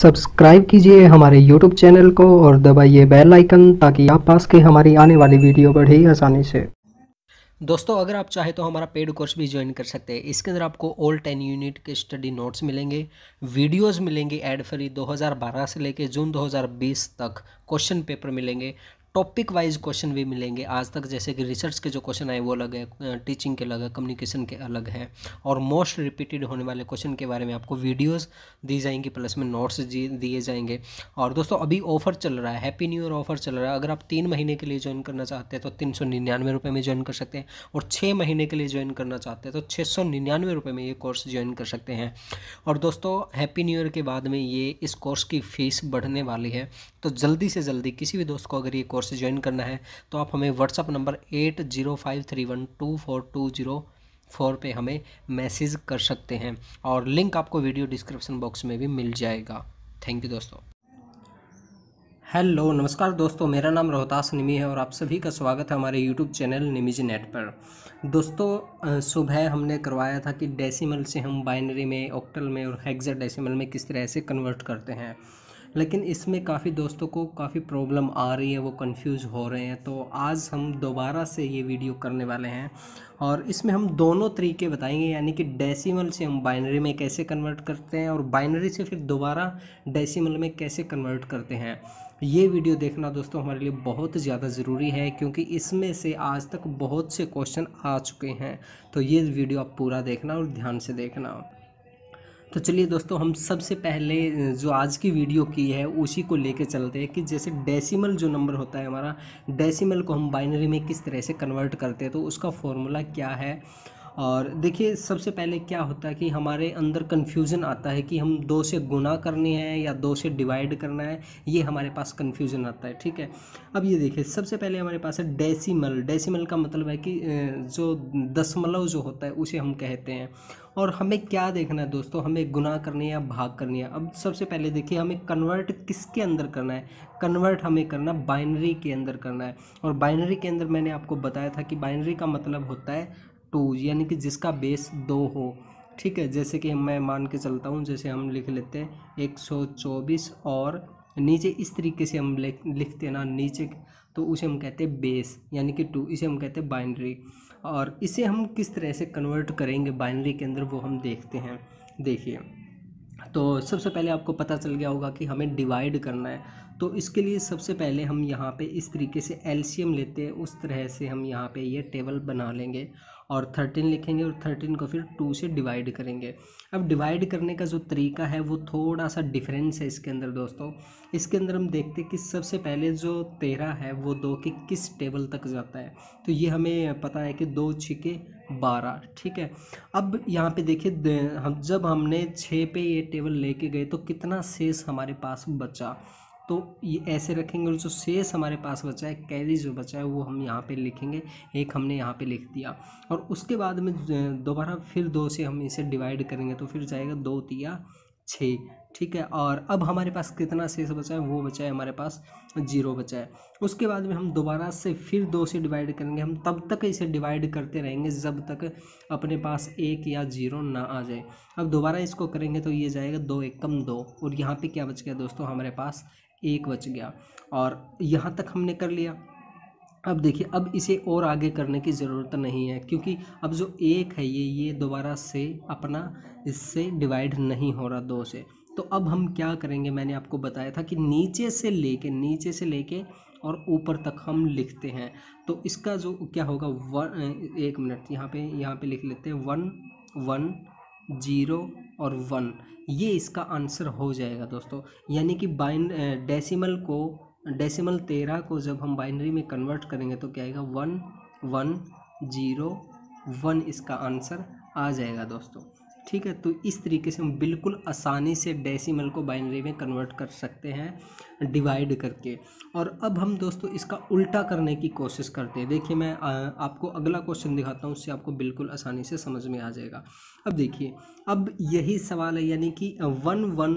subscribe कीजिए हमारे YouTube channel को और दबाइए बेल आइकन ताकि आप पास के हमारी आने वाली वीडियो बढ़े ही आसानी से दोस्तों अगर आप चाहे तो हमारा पेड कोर्स भी ज्वाइन कर सकते हैं इसके अंदर आपको ऑल टेन यूनिट के स्टडी नोट्स मिलेंगे वीडियोस मिलेंगे एड फ्री 2012 से लेके जून 2020 तक क्वेश्चन पेपर मिलेंगे टॉपिक वाइज क्वेश्चन भी मिलेंगे आज तक जैसे कि रिसर्च के जो क्वेश्चन आए वो अलग है टीचिंग के अलग है कम्युनिकेशन के अलग है और मोस्ट रिपीटेड होने वाले क्वेश्चन के बारे में आपको वीडियोस दी जाएंगी प्लस में नोट्स दिए जाएंगे और दोस्तों अभी ऑफर चल रहा है हैप्पी न्यू ईयर ऑफर चल रहा है अगर आप तीन महीने के लिए ज्वाइन करना चाहते हैं तो तीन सौ निन्यानवे रुपये में ज्वाइन कर सकते हैं और छः महीने के लिए ज्वाइन करना चाहते हैं तो छः सौ निन्यानवे रुपये में ये कोर्स ज्वाइन कर सकते हैं और दोस्तों हैप्पी न्यू ईयर के बाद में ये इस कोर्स की फ़ीस बढ़ने वाली है तो जल्दी से जल्दी किसी भी दोस्त को अगर ये कोर्स ज्वाइन करना है तो आप हमें WhatsApp number eight zero five three one two four two zero four पर हमें मैसेज कर सकते हैं और लिंक आपको वीडियो डिस्क्रिप्शन बॉक्स में भी मिल जाएगा थैंक यू दोस्तों हेलो नमस्कार दोस्तों मेरा नाम रोहतास निमी है और आप सभी का स्वागत है हमारे यूट्यूब चैनल निमिज नेट पर दोस्तों सुबह हमने करवाया था कि डेसिमल से हम बाइनरी में ऑक्टल में और हेक्सा डेसिमल में किस तरह से कन्वर्ट करते हैं लेकिन इसमें काफ़ी दोस्तों को काफ़ी प्रॉब्लम आ रही है वो कंफ्यूज हो रहे हैं तो आज हम दोबारा से ये वीडियो करने वाले हैं और इसमें हम दोनों तरीके बताएंगे यानी कि डेसिमल से हम बाइनरी में कैसे कन्वर्ट करते हैं और बाइनरी से फिर दोबारा डेसिमल में कैसे कन्वर्ट करते हैं ये वीडियो देखना दोस्तों हमारे लिए बहुत ज़्यादा ज़रूरी है क्योंकि इसमें से आज तक बहुत से क्वेश्चन आ चुके हैं तो ये वीडियो आप पूरा देखना और ध्यान से देखना तो चलिए दोस्तों हम सबसे पहले जो आज की वीडियो की है उसी को लेकर चलते हैं कि जैसे डेसिमल जो नंबर होता है हमारा डेसिमल को हम बाइनरी में किस तरह से कन्वर्ट करते हैं तो उसका फॉर्मूला क्या है और देखिए सबसे पहले क्या होता है कि हमारे अंदर कन्फ्यूज़न आता है कि हम दो से गुना करने हैं या दो से डिवाइड करना है ये हमारे पास कन्फ्यूज़न आता है ठीक है अब ये देखिए सबसे पहले हमारे पास है डेसीमल डेसीमल का मतलब है कि जो दशमलव जो होता है उसे हम कहते हैं और हमें क्या देखना है दोस्तों हमें गुना करनी है या भाग करनी है अब सबसे पहले देखिए हमें कन्वर्ट किसके अंदर करना है कन्वर्ट हमें करना बाइनरी के अंदर करना है और बाइनरी के अंदर मैंने आपको बताया था कि बाइनरी का मतलब होता है टू यानी कि जिसका बेस दो हो ठीक है जैसे कि मैं मान के चलता हूँ जैसे हम लिख लेते हैं एक सौ चौबीस और नीचे इस तरीके से हम लिखते हैं ना नीचे तो उसे हम कहते हैं बेस यानी कि टू इसे हम कहते हैं बाइनरी और इसे हम किस तरह से कन्वर्ट करेंगे बाइनरी के अंदर वो हम देखते हैं देखिए तो सबसे पहले आपको पता चल गया होगा कि हमें डिवाइड करना है तो इसके लिए सबसे पहले हम यहाँ पे इस तरीके से एलसीएम लेते हैं उस तरह से हम यहाँ पे ये टेबल बना लेंगे और थर्टीन लिखेंगे और थर्टीन को फिर टू से डिवाइड करेंगे अब डिवाइड करने का जो तरीका है वो थोड़ा सा डिफरेंस है इसके अंदर दोस्तों इसके अंदर हम देखते हैं कि सबसे पहले जो तेरह है वो दो के किस टेबल तक जाता है तो ये हमें पता है कि दो छिके बारह ठीक है अब यहाँ पे देखिए हम जब हमने छः पे ये टेबल लेके गए तो कितना शेष हमारे पास बचा तो ये ऐसे रखेंगे और जो शेष हमारे पास बचा है कैरी जो बचा है वो हम यहाँ पे लिखेंगे एक हमने यहाँ पे लिख दिया और उसके बाद में दोबारा फिर दो से हम इसे डिवाइड करेंगे तो फिर जाएगा दो तिया छः ठीक है और अब हमारे पास कितना शेष बचा है वो बचा है हमारे पास जीरो बचा है उसके बाद में हम दोबारा से फिर दो से डिवाइड करेंगे हम तब तक इसे डिवाइड करते रहेंगे जब तक अपने पास एक या जीरो ना आ जाए अब दोबारा इसको करेंगे तो ये जाएगा दो एक कम दो और यहाँ पे क्या बच गया दोस्तों हमारे पास एक बच गया और यहाँ तक हमने कर लिया अब देखिए अब इसे और आगे करने की ज़रूरत नहीं है क्योंकि अब जो एक है ये ये दोबारा से अपना इससे डिवाइड नहीं हो रहा दो से तो अब हम क्या करेंगे मैंने आपको बताया था कि नीचे से लेके नीचे से लेके और ऊपर तक हम लिखते हैं तो इसका जो क्या होगा वन एक मिनट यहाँ पे यहाँ पे लिख लेते हैं वन वन जीरो और वन ये इसका आंसर हो जाएगा दोस्तों यानी कि बाइन डेसिमल को डेसिमल तेरह को जब हम बाइनरी में कन्वर्ट करेंगे तो क्या आएगा वन वन जीरो वन इसका आंसर आ जाएगा दोस्तों ठीक है तो इस तरीके से हम बिल्कुल आसानी से डेसिमल को बाइनरी में कन्वर्ट कर सकते हैं डिवाइड करके और अब हम दोस्तों इसका उल्टा करने की कोशिश करते हैं देखिए मैं आपको अगला क्वेश्चन दिखाता हूँ उससे आपको बिल्कुल आसानी से समझ में आ जाएगा अब देखिए अब यही सवाल है यानी कि one one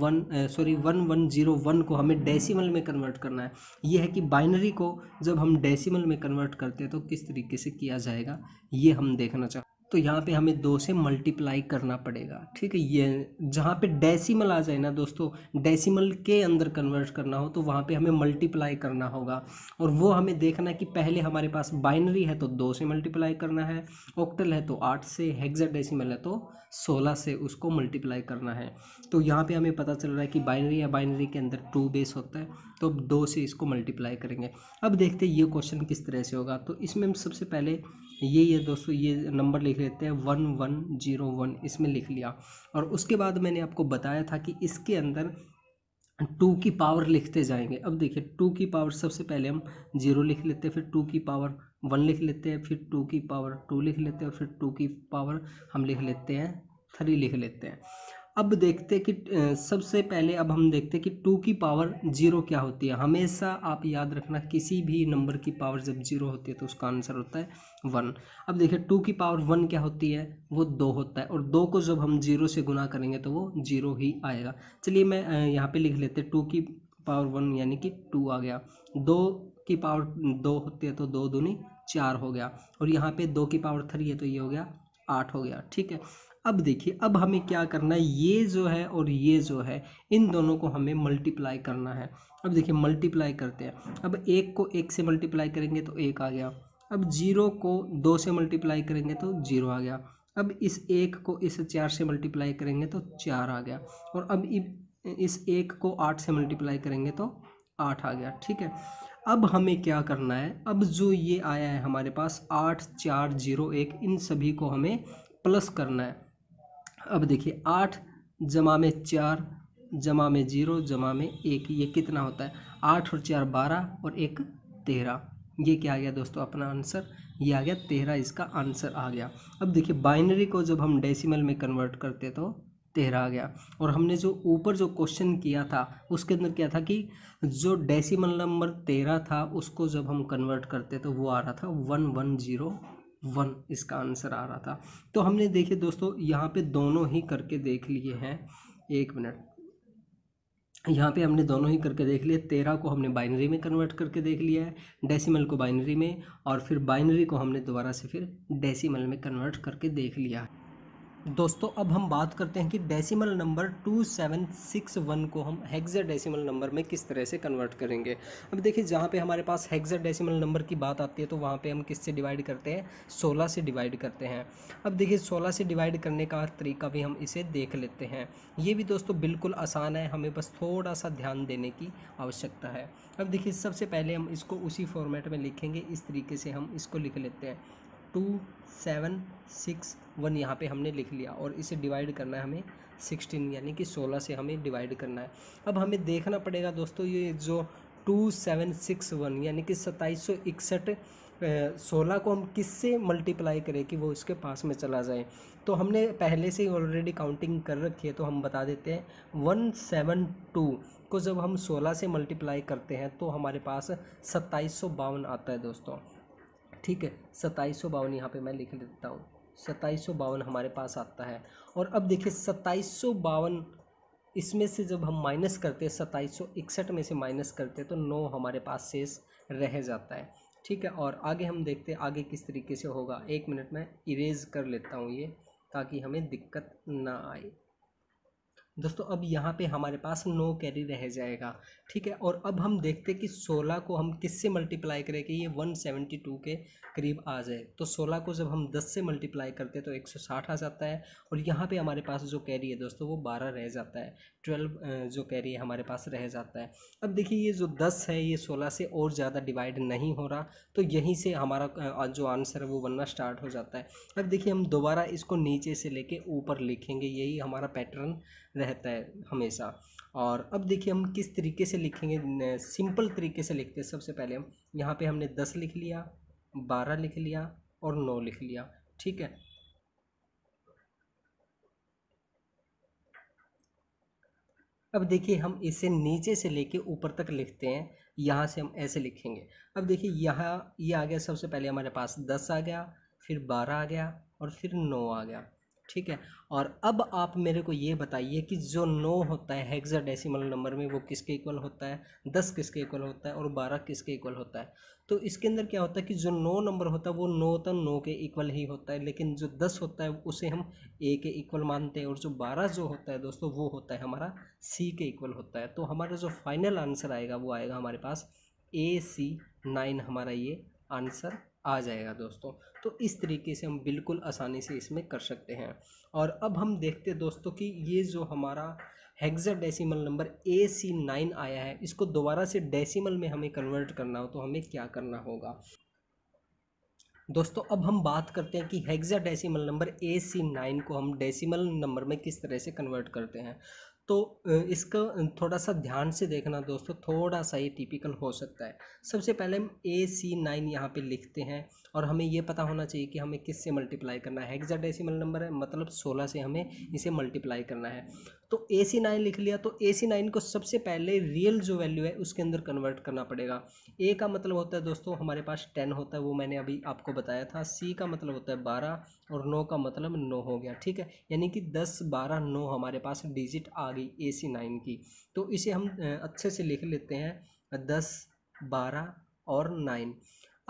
one sorry one one zero one को हमें डेसिमल में कन्वर्ट करना है ये है कि बाइनरी को जब हम डेसिमल में कन्वर्ट करते हैं तो किस तरीके से किया जाएगा ये हम देखना चाहते तो यहाँ पे हमें दो से मल्टीप्लाई करना पड़ेगा ठीक है ये जहाँ पे डेसिमल आ जाए ना दोस्तों डेसिमल के अंदर कन्वर्ट करना हो तो वहाँ पे हमें मल्टीप्लाई करना होगा और वो हमें देखना कि पहले हमारे पास बाइनरी है तो दो से मल्टीप्लाई करना है ऑक्टल है तो आठ से हेक्सा है तो सोलह से उसको मल्टीप्लाई करना है तो यहाँ पर हमें पता चल रहा है कि बाइनरी या बाइनरी के अंदर टू बेस होता है तो अब दो से इसको मल्टीप्लाई करेंगे अब देखते ये क्वेश्चन किस तरह से होगा तो इसमें हम सबसे पहले यही है दोस्तों ये नंबर लिख लिख लेते हैं वन वन जीरो वन इसमें लिख लिया और उसके बाद मैंने आपको बताया था कि इसके अंदर टू की पावर लिखते जाएंगे अब देखिए टू की पावर सबसे पहले हम जीरो लिख लेते हैं फिर टू की पावर वन लिख लेते हैं फिर टू की पावर टू लिख लेते हैं और फिर टू की पावर हम लिख लेते हैं थ्री लिख लेते हैं अब देखते कि सबसे पहले अब हम देखते कि टू की पावर जीरो क्या होती है हमेशा आप याद रखना किसी भी नंबर की पावर जब जीरो होती है तो उसका आंसर होता है वन अब देखिए टू की पावर वन क्या होती है वो दो होता है और दो को जब हम जीरो से गुना करेंगे तो वो जीरो ही आएगा चलिए मैं यहाँ पे लिख लेते टू की पावर वन यानी कि टू आ गया दो की पावर दो होती है तो दो दूनी चार हो गया और यहाँ पर दो की पावर थ्री है तो ये हो गया आठ हो गया ठीक है अब देखिए अब हमें क्या करना है ये जो है और ये जो है इन दोनों को हमें मल्टीप्लाई करना है अब देखिए मल्टीप्लाई करते हैं अब एक को एक से मल्टीप्लाई करेंगे तो एक आ गया अब जीरो को दो से मल्टीप्लाई करेंगे तो जीरो आ गया अब इस एक को इस चार से मल्टीप्लाई करेंगे तो चार आ गया और अब इस एक को आठ से मल्टीप्लाई करेंगे तो आठ आ गया ठीक है अब हमें क्या करना है अब जो ये आया है हमारे पास आठ चार जीरो एक इन सभी को हमें प्लस करना है अब देखिए आठ जमा में चार जमा में जीरो जमा में एक ये कितना होता है आठ और चार बारह और एक तेरह ये क्या आ गया दोस्तों अपना आंसर ये आ गया तेरह इसका आंसर आ गया अब देखिए बाइनरी को जब हम डेसिमल में कन्वर्ट करते तो तेरह आ गया और हमने जो ऊपर जो क्वेश्चन किया था उसके अंदर क्या था कि जो डेसिमल नंबर तेरह था उसको जब हम कन्वर्ट करते तो वो आ रहा था वन वन जीरो वन इसका आंसर आ रहा था तो हमने देखे दोस्तों यहाँ पे दोनों ही करके देख लिए हैं एक मिनट यहाँ पे हमने दोनों ही करके देख लिए तेरह को हमने बाइनरी में कन्वर्ट करके देख लिया है डेसिमल को बाइनरी में और फिर बाइनरी को हमने दोबारा से फिर डेसिमल में कन्वर्ट करके देख लिया है दोस्तों अब हम बात करते हैं कि डेसिमल नंबर 2761 को हम हेक्सा डेसिमल नंबर में किस तरह से कन्वर्ट करेंगे अब देखिए जहाँ पे हमारे पास हेक्सा डेसिमल नंबर की बात आती है तो वहाँ पे हम किस से डिवाइड करते हैं 16 से डिवाइड करते हैं अब देखिए 16 से डिवाइड करने का तरीका भी हम इसे देख लेते हैं ये भी दोस्तों बिल्कुल आसान है हमें बस थोड़ा सा ध्यान देने की आवश्यकता है अब देखिए सबसे पहले हम इसको उसी फॉर्मेट में लिखेंगे इस तरीके से हम इसको लिख लेते हैं टू सेवन सिक्स वन यहाँ पे हमने लिख लिया और इसे डिवाइड करना है हमें सिक्सटीन यानी कि सोलह से हमें डिवाइड करना है अब हमें देखना पड़ेगा दोस्तों ये जो टू सेवन सिक्स वन यानी कि सत्ताईस सौ इकसठ सोलह को हम किस से मल्टीप्लाई करें कि वो इसके पास में चला जाए तो हमने पहले से ही ऑलरेडी काउंटिंग कर रखी है तो हम बता देते हैं वन सेवन टू को जब हम सोलह से मल्टीप्लाई करते हैं तो हमारे पास सत्ताईस सौ बावन आता है दोस्तों ठीक है सत्ताईस सौ बावन यहाँ पर मैं लिख देता हूँ सत्ताईस सौ बावन हमारे पास आता है और अब देखिए सत्ताईस सौ बावन इसमें से जब हम माइनस करते हैं सत्ताईस सौ इकसठ में से माइनस करते हैं तो नौ हमारे पास शेष रह जाता है ठीक है और आगे हम देखते हैं आगे किस तरीके से होगा एक मिनट में इरेज कर लेता हूँ ये ताकि हमें दिक्कत ना आए दोस्तों अब यहाँ पे हमारे पास नो कैरी रह जाएगा ठीक है और अब हम देखते हैं कि 16 को हम किससे मल्टीप्लाई करें कि ये 172 के करीब आ जाए तो 16 को जब हम 10 से मल्टीप्लाई करते हैं तो 160 आ जाता है और यहाँ पे हमारे पास जो कैरी है दोस्तों वो 12 रह जाता है 12 जो कैरी है हमारे पास रह जाता है अब देखिए ये जो दस है ये सोलह से और ज़्यादा डिवाइड नहीं हो रहा तो यहीं से हमारा जो आंसर है वो बनना स्टार्ट हो जाता है अब देखिए हम दोबारा इसको नीचे से लेके ऊपर लिखेंगे यही हमारा पैटर्न रहता है हमेशा और अब देखिए हम किस तरीके से लिखेंगे सिंपल तरीके से लिखते हैं सबसे पहले हम यहाँ पे हमने दस लिख लिया बारह लिख लिया और नौ लिख लिया ठीक है अब देखिए हम इसे नीचे से लेके ऊपर तक लिखते हैं यहाँ से हम ऐसे लिखेंगे अब देखिए यहाँ ये यह आ गया सबसे पहले हमारे पास दस आ गया फिर बारह आ गया और फिर नौ आ गया ठीक है और अब आप मेरे को ये बताइए कि जो नौ होता है हेक्साडेसिमल नंबर में वो किसके इक्वल होता है दस किसके इक्वल होता है और बारह किसके इक्वल होता है तो इसके अंदर क्या होता है कि जो नौ नंबर होता है वो नौ तो नौ के इक्वल ही होता है लेकिन जो दस होता है उसे हम ए के इक्वल मानते हैं और जो बारह जो होता है दोस्तों वो होता है हमारा सी के इक्वल होता है तो हमारा जो फाइनल आंसर आएगा वो आएगा हमारे पास ए सी नाइन हमारा ये आंसर आ जाएगा दोस्तों तो इस तरीके से हम बिल्कुल आसानी से इसमें कर सकते हैं और अब हम देखते हैं दोस्तों कि ये जो हमारा hexadecimal number A C nine आया है इसको दोबारा से डेसिमल में हमें कन्वर्ट करना हो तो हमें क्या करना होगा दोस्तों अब हम बात करते हैं कि hexadecimal number A C nine को हम डेसिमल नंबर में किस तरह से कन्वर्ट करते हैं तो इसका थोड़ा सा ध्यान से देखना दोस्तों थोड़ा सा ये टिपिकल हो सकता है सबसे पहले हम ए सी नाइन यहाँ पर लिखते हैं और हमें ये पता होना चाहिए कि हमें किस से मल्टीप्लाई करना है हेक्साडेसिमल नंबर है मतलब सोलह से हमें इसे मल्टीप्लाई करना है तो ए सी नाइन लिख लिया तो ए सी नाइन को सबसे पहले रियल जो वैल्यू है उसके अंदर कन्वर्ट करना पड़ेगा ए का मतलब होता है दोस्तों हमारे पास टेन होता है वो मैंने अभी आपको बताया था सी का मतलब होता है बारह और नौ का मतलब नौ हो गया ठीक है यानी कि दस बारह नौ हमारे पास डिजिट आ गई ए सी नाइन की तो इसे हम अच्छे से लिख लेते हैं दस बारह और नाइन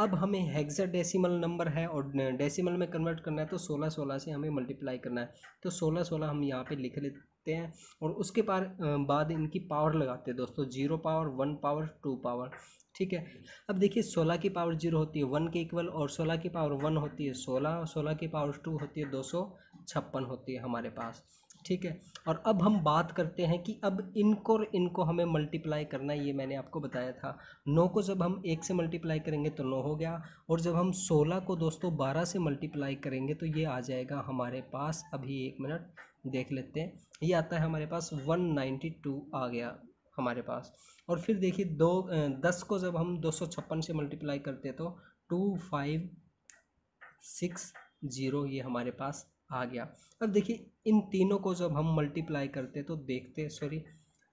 अब हमें हेक्साडेसिमल नंबर है और डेसिमल में कन्वर्ट करना है तो सोलह सोलह से हमें मल्टीप्लाई करना है तो सोलह सोलह हम यहाँ पे लिख लेते हैं और उसके पार बाद इनकी पावर लगाते हैं दोस्तों zero power one power two power ठीक है अब देखिए सोलह की पावर जीरो होती है वन के इक्वल और सोलह की पावर वन होती है सोलह और सोलह की पावर टू होती है दो सौ छप्पन होती है हमारे पास ठीक है और अब हम बात करते हैं कि अब इनको और इनको हमें मल्टीप्लाई करना है ये मैंने आपको बताया था नौ को जब हम एक से मल्टीप्लाई करेंगे तो नौ हो गया और जब हम सोलह को दोस्तों बारह से मल्टीप्लाई करेंगे तो ये आ जाएगा हमारे पास अभी एक मिनट देख लेते हैं ये आता है हमारे पास वन नाइन्टी टू आ गया हमारे पास और फिर देखिए दो दस को जब हम दो सौ छप्पन से मल्टीप्लाई करते तो टू फाइव सिक्स ज़ीरो ये हमारे पास आ गया अब देखिए इन तीनों को जब हम मल्टीप्लाई करते तो देखते सॉरी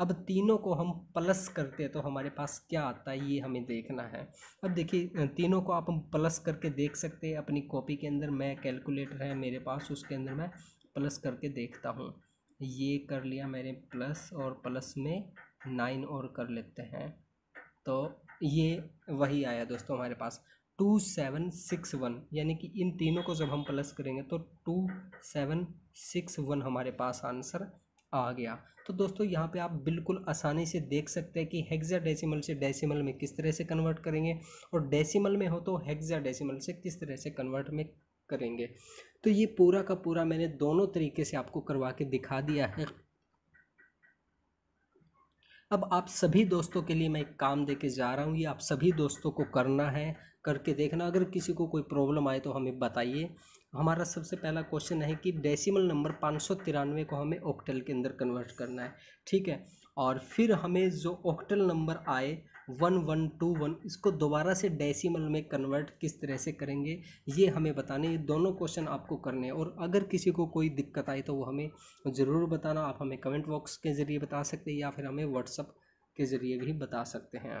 अब तीनों को हम प्लस करते तो हमारे पास क्या आता है ये हमें देखना है अब देखिए तीनों को आप हम प्लस करके देख सकते हैं अपनी कॉपी के अंदर मैं कैलकुलेटर है मेरे पास उसके अंदर मैं प्लस करके देखता हूँ ये कर लिया मैंने प्लस और प्लस में नाइन और कर लेते हैं तो ये वही आया दोस्तों हमारे पास टू सेवन सिक्स वन यानी कि इन तीनों को जब हम प्लस करेंगे तो टू सेवन सिक्स वन हमारे पास आंसर आ गया तो दोस्तों यहाँ पे आप बिल्कुल आसानी से देख सकते हैं कि हेक्सा डेसिमल से डेसिमल में किस तरह से कन्वर्ट करेंगे और डेसिमल में हो तो हेक्सा डेसिमल से किस तरह से कन्वर्ट में करेंगे तो ये पूरा का पूरा मैंने दोनों तरीके से आपको करवा के दिखा दिया है अब आप सभी दोस्तों के लिए मैं एक काम दे के जा रहा हूँ ये आप सभी दोस्तों को करना है करके देखना अगर किसी को कोई प्रॉब्लम आए तो हमें बताइए हमारा सबसे पहला क्वेश्चन है कि डेसिमल नंबर पाँच को हमें ऑक्टल के अंदर कन्वर्ट करना है ठीक है और फिर हमें जो ऑक्टल नंबर आए वन वन टू वन इसको दोबारा से डेसिमल में कन्वर्ट किस तरह से करेंगे ये हमें बताने ये दोनों क्वेश्चन आपको करने हैं और अगर किसी को कोई दिक्कत आई तो वो हमें ज़रूर बताना आप हमें कमेंट बॉक्स के ज़रिए बता सकते हैं या फिर हमें व्हाट्सअप के ज़रिए भी बता सकते हैं